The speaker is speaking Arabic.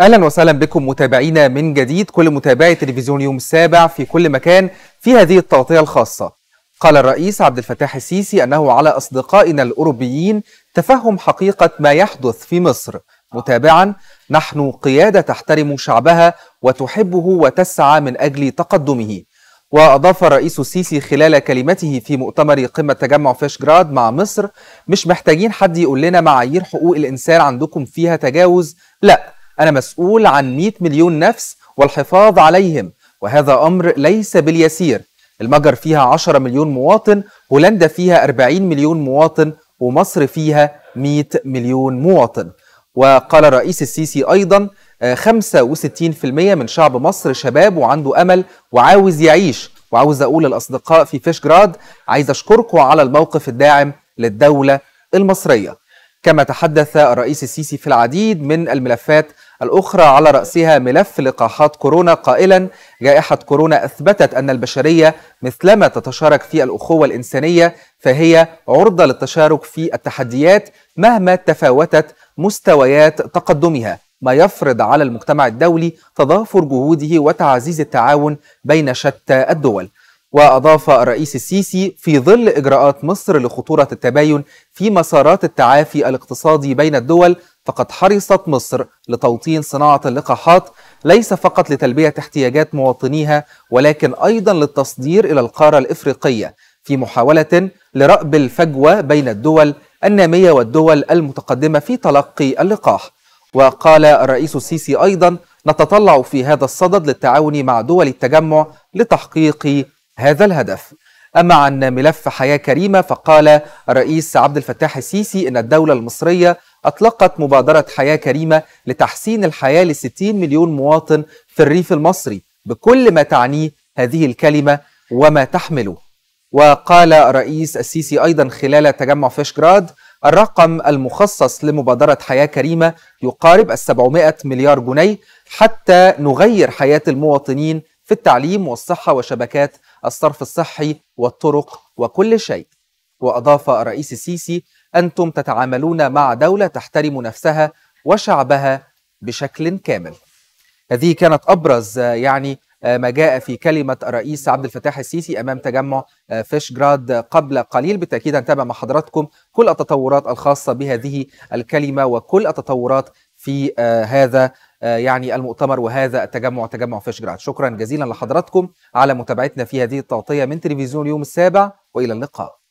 اهلا وسهلا بكم متابعينا من جديد كل متابعي تلفزيون يوم السابع في كل مكان في هذه التغطيه الخاصه. قال الرئيس عبد الفتاح السيسي انه على اصدقائنا الاوروبيين تفهم حقيقه ما يحدث في مصر، متابعا نحن قياده تحترم شعبها وتحبه وتسعى من اجل تقدمه. واضاف الرئيس السيسي خلال كلمته في مؤتمر قمه تجمع فيشجراد مع مصر مش محتاجين حد يقول لنا معايير حقوق الانسان عندكم فيها تجاوز، لا أنا مسؤول عن 100 مليون نفس والحفاظ عليهم وهذا أمر ليس باليسير المجر فيها 10 مليون مواطن هولندا فيها 40 مليون مواطن ومصر فيها 100 مليون مواطن وقال الرئيس السيسي أيضا 65% آه، من شعب مصر شباب وعنده أمل وعاوز يعيش وعاوز أقول للأصدقاء في فيشجراد عايز أشكركم على الموقف الداعم للدولة المصرية كما تحدث الرئيس السيسي في العديد من الملفات الأخرى على رأسها ملف لقاحات كورونا قائلا جائحة كورونا أثبتت أن البشرية مثلما تتشارك في الأخوة الإنسانية فهي عرضة للتشارك في التحديات مهما تفاوتت مستويات تقدمها ما يفرض على المجتمع الدولي تضافر جهوده وتعزيز التعاون بين شتى الدول وأضاف الرئيس السيسي في ظل إجراءات مصر لخطورة التباين في مسارات التعافي الاقتصادي بين الدول فقد حرصت مصر لتوطين صناعة اللقاحات ليس فقط لتلبية احتياجات مواطنيها ولكن أيضا للتصدير إلى القارة الإفريقية في محاولة لرأب الفجوة بين الدول النامية والدول المتقدمة في تلقي اللقاح وقال الرئيس السيسي أيضا نتطلع في هذا الصدد للتعاون مع دول التجمع لتحقيق هذا الهدف أما عن ملف حياة كريمة فقال الرئيس عبد الفتاح السيسي إن الدولة المصرية أطلقت مبادرة حياة كريمة لتحسين الحياة لستين مليون مواطن في الريف المصري بكل ما تعنيه هذه الكلمة وما تحمله وقال الرئيس السيسي أيضا خلال تجمع فيشجراد الرقم المخصص لمبادرة حياة كريمة يقارب السبعمائة مليار جنيه حتى نغير حياة المواطنين في التعليم والصحة وشبكات الصرف الصحي والطرق وكل شيء وأضاف الرئيس السيسي أنتم تتعاملون مع دولة تحترم نفسها وشعبها بشكل كامل هذه كانت أبرز يعني ما جاء في كلمة الرئيس عبد الفتاح السيسي أمام تجمع آه، فيشجراد قبل قليل بالتأكيد هنتابع مع حضراتكم كل التطورات الخاصة بهذه الكلمة وكل التطورات في آه، هذا آه، يعني المؤتمر وهذا التجمع تجمع فيشجرات شكرا جزيلا لحضراتكم على متابعتنا في هذه التغطية من تلفزيون يوم السابع وإلى اللقاء